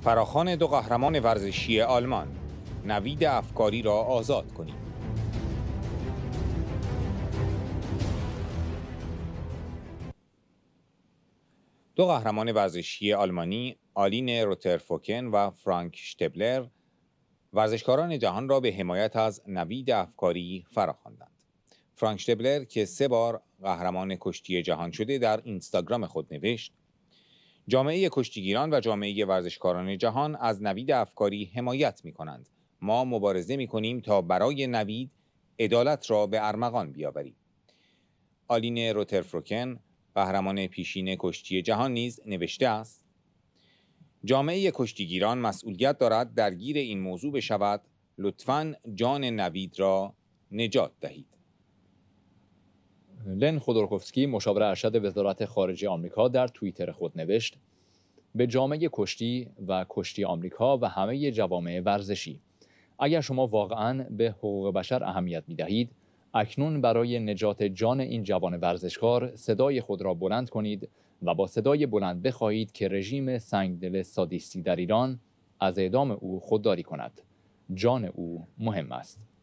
فراخان دو قهرمان ورزشی آلمان نوید افکاری را آزاد کنید دو قهرمان ورزشی آلمانی آلین روترفوکن و فرانک شتبلر ورزشکاران جهان را به حمایت از نوید افکاری فراخواندند فرانک شتبلر که سه بار قهرمان کشتی جهان شده در اینستاگرام خود نوشت جامعه کشتیگیران و جامعه ورزشکاران جهان از نوید افکاری حمایت می کنند. ما مبارزه می کنیم تا برای نوید عدالت را به ارمغان بیاوریم. آلین روترفروکن قهرمان پیشین کشتی جهان نیز نوشته است جامعه کشتیگیران مسئولیت دارد درگیر این موضوع بشود لطفا جان نوید را نجات دهید لن خودورکوفسکی مشاور ارشد وزارت خارجه آمریکا در توییتر خود نوشت به جامعه کشتی و کشتی آمریکا و همه جوامع ورزشی اگر شما واقعا به حقوق بشر اهمیت می دهید اکنون برای نجات جان این جوان ورزشکار صدای خود را بلند کنید و با صدای بلند بخواهید که رژیم سنگدل سادیستی در ایران از اعدام او خودداری کند جان او مهم است